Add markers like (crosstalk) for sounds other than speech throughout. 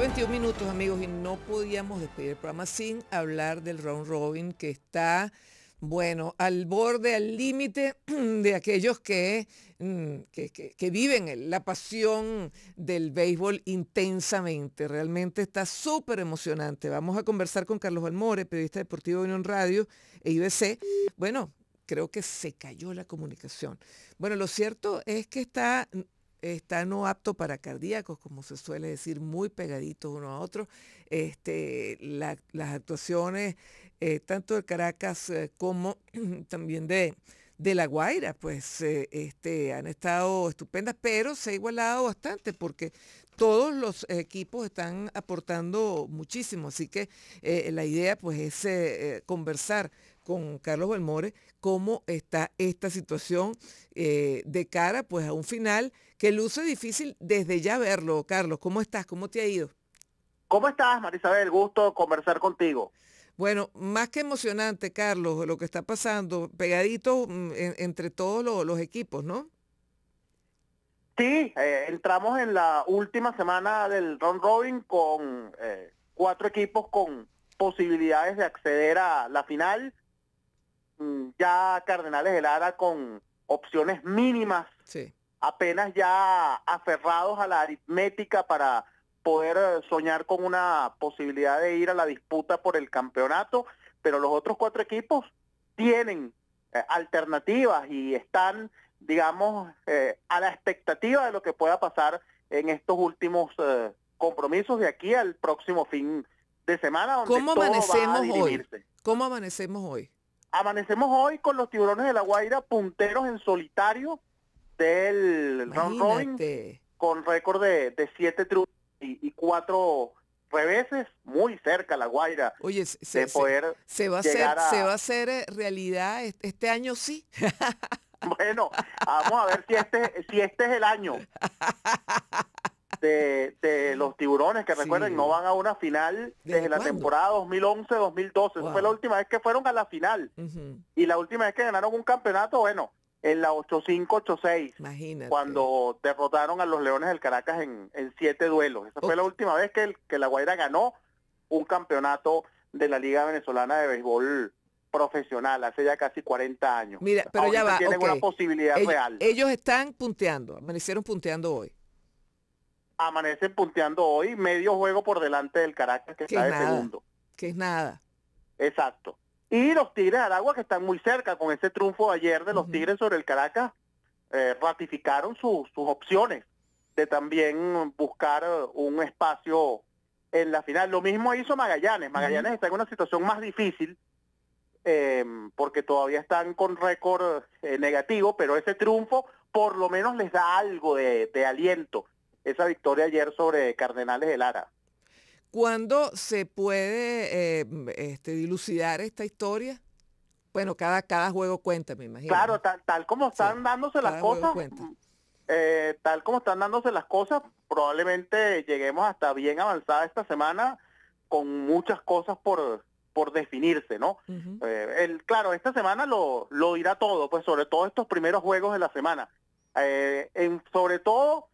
21 minutos, amigos, y no podíamos despedir el programa sin hablar del round robin que está, bueno, al borde, al límite (clears throat) de aquellos que, mm, que, que, que, viven la pasión del béisbol intensamente. Realmente está súper emocionante. Vamos a conversar con Carlos Almore, periodista deportivo de Unión Radio e IBC. Bueno, creo que se cayó la comunicación. Bueno, lo cierto es que está está no apto para cardíacos, como se suele decir, muy pegaditos uno a otro. Este, las actuaciones eh, tanto de Caracas eh, como (clears throat) también de, de La Guaira, pues eh, este, han estado estupendas, pero se ha igualado bastante porque todos los equipos están aportando muchísimo, así que la idea pues es conversar con Carlos Belmore cómo está esta situación eh, de cara pues a un final que luce difícil desde ya verlo. Carlos, ¿cómo estás? ¿Cómo te ha ido? ¿Cómo estás, Marisabel? Gusto conversar contigo. Bueno, más que emocionante, Carlos, lo que está pasando, pegadito mm, entre todos los, equipos, ¿no? Sí, eh, entramos en la última semana del Ron robin con eh, cuatro equipos con posibilidades de acceder a la final. Mm, ya Cardenales de Lara con opciones mínimas, apenas ya aferrados a la aritmética para poder eh, soñar con una posibilidad de ir a la disputa por el campeonato, pero los otros cuatro equipos tienen eh, alternativas y están, digamos, eh, a la expectativa de lo que pueda pasar en estos últimos compromisos de aquí al próximo fin de semana. Donde ¿Cómo hoy? ¿Cómo amanecemos hoy? Amanecemos hoy con los tiburones de la Guaira punteros en solitario del round robin con récord de, siete triunfos y, cuatro reveses muy cerca la Guaira Oye, se, se, va a hacer eh, realidad este año sí (laughs) bueno vamos a ver si este si este es el año (laughs) de, los tiburones, que recuerden, no van a una final desde, la temporada 2011-2012. Fue la última vez que fueron a la final. Y la última vez que ganaron un campeonato, bueno, en la 8-5-8-6. Cuando derrotaron a los Leones del Caracas en, siete duelos. Esa fue la última vez que, que la Guaira ganó un campeonato de la Liga Venezolana de Béisbol profesional hace ya casi 40 años. Mira, pero ya va. Tienen una posibilidad real. Ellos están punteando, me hicieron punteando hoy. Amanecen punteando hoy medio juego por delante del Caracas que, está de segundo. Que es nada. Exacto. Y los Tigres Aragua que están muy cerca con ese triunfo ayer de los Tigres sobre el Caracas, eh, ratificaron sus opciones de también buscar eh, un espacio en la final. Lo mismo hizo Magallanes. Magallanes está en una situación más difícil eh, porque todavía están con récord negativo, pero ese triunfo por lo menos les da algo de aliento esa victoria ayer sobre Cardenales de Lara. ¿Cuándo se puede eh, este, dilucidar esta historia? Bueno, cada, cada juego cuenta, me imagino. Claro, tal, tal como están dándose las cosas, eh, tal como están dándose las cosas, probablemente lleguemos hasta bien avanzada esta semana con muchas cosas por, por definirse, ¿no? Eh, el, claro, esta semana lo, lo dirá todo, pues sobre todo estos primeros juegos de la semana. sobre todo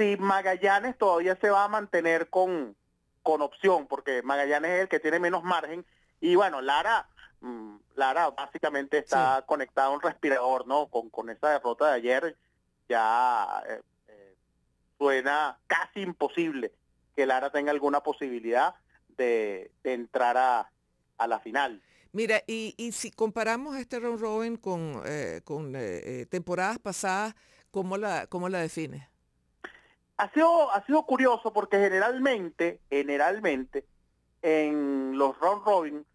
si Magallanes todavía se va a mantener con, con opción, porque Magallanes es el que tiene menos margen. Y bueno, Lara, mm, Lara básicamente está conectada a un respirador, ¿no? Con, con esa derrota de ayer ya eh, eh, suena casi imposible que Lara tenga alguna posibilidad de, entrar a, la final. Mira, y, si comparamos este Ron robin con, eh, con temporadas pasadas, ¿cómo la, cómo la define? Ha sido, ha sido curioso porque generalmente, generalmente, en los Ron robin,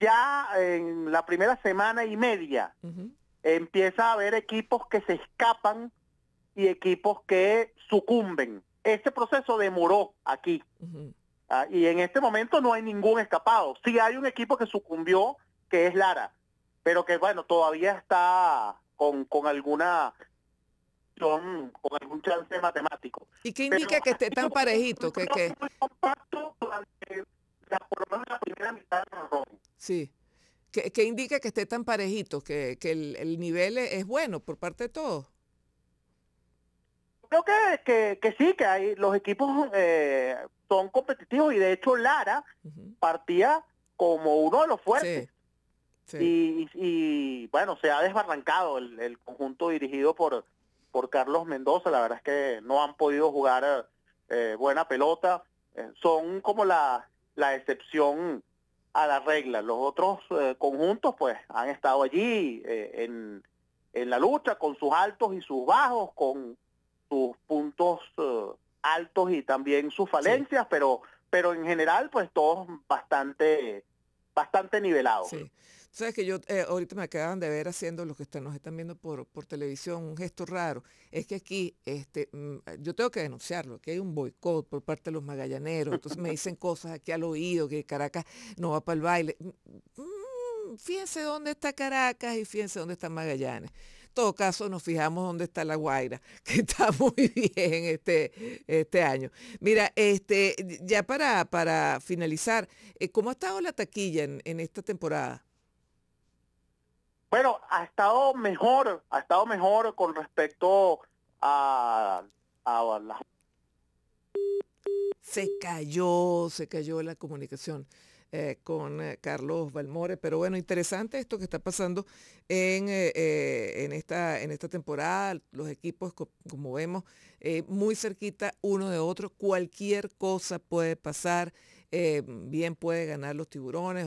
ya en la primera semana y media, empieza a haber equipos que se escapan y equipos que sucumben. Este proceso demoró aquí. Ah, y en este momento no hay ningún escapado. Sí hay un equipo que sucumbió, que es Lara, pero que bueno, todavía está con, con alguna son con algún chance matemático. ¿Y qué indica que esté tan parejito? Que, que... la, primera mitad Sí. ¿Qué, indica que esté tan parejito? Que, que el, nivel es, bueno por parte de todos. Creo que, que, sí, que hay, los equipos eh, son competitivos y de hecho Lara partía como uno de los fuertes. Y, y, bueno, se ha desbarrancado el, el conjunto dirigido por, por Carlos Mendoza, la verdad es que no han podido jugar eh, buena pelota, eh, son como la, la, excepción a la regla. Los otros eh, conjuntos pues han estado allí en, la lucha con sus altos y sus bajos, con sus puntos altos y también sus falencias, pero, pero en general pues todos bastante, bastante nivelados. Sabes que yo eh, ahorita me acaban de ver haciendo lo que están, nos están viendo por, por televisión, un gesto raro. Es que aquí, este, mm, eh, yo tengo que denunciarlo, que hay un boicot por parte de los magallaneros. Entonces me dicen cosas aquí al oído, que Caracas no va para el baile. Mm, mm, fíjense dónde está Caracas y fíjense dónde está Magallanes en todo caso nos fijamos dónde está la Guaira, (laughs) que está muy bien este, este año. Mira, este, ya para, para finalizar, eh, ¿cómo ha estado la taquilla en esta temporada? Bueno, ha estado mejor, ha estado mejor con respecto a, a Se cayó, se cayó la comunicación. Eh, con eh, Carlos Balmore. Pero bueno, interesante esto que está pasando en, eh, esta, en esta temporada. Los equipos, como vemos, muy cerquita uno de otro. Cualquier cosa puede pasar. bien puede ganar los tiburones.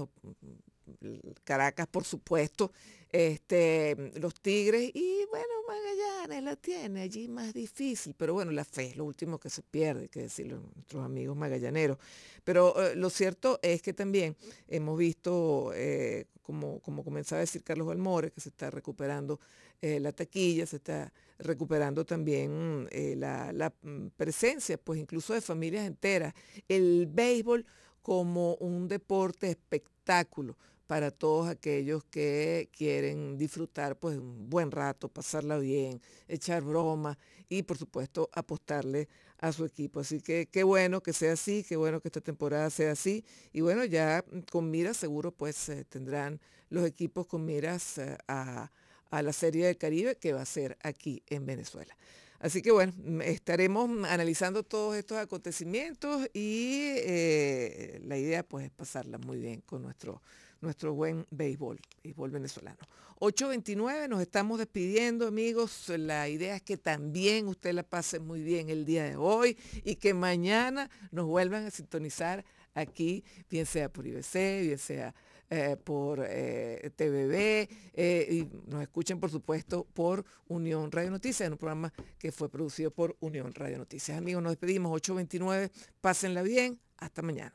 Mm, Caracas, por supuesto, este, los Tigres y bueno, Magallanes la tiene allí más difícil, pero bueno, la fe es lo último que se pierde, que decirlo nuestros amigos magallaneros. Pero eh, lo cierto es que también hemos visto, eh, como, como comenzaba a decir Carlos Balmores, que se está recuperando eh, la taquilla, se está recuperando también la, la mm, presencia, pues incluso de familias enteras. El béisbol como un deporte espectáculo para todos aquellos que quieren disfrutar pues un buen rato, pasarla bien, echar bromas y por supuesto apostarle a su equipo. Así que qué bueno que sea así, qué bueno que esta temporada sea así y bueno, ya con miras seguro pues eh, tendrán los equipos con miras eh, a, a la Serie del Caribe que va a ser aquí en Venezuela. Así que bueno, mm, estaremos analizando todos estos acontecimientos y eh, la idea pues es pasarla muy bien con nuestro, nuestro buen béisbol, béisbol venezolano. 8.29, nos estamos despidiendo amigos. La idea es que también usted la pase muy bien el día de hoy y que mañana nos vuelvan a sintonizar aquí, bien sea por IBC, bien sea eh, por eh, TVB eh, y nos escuchen, por supuesto, por Unión Radio Noticias, en un programa que fue producido por Unión Radio Noticias. Amigos, nos despedimos 829. Pásenla bien. Hasta mañana.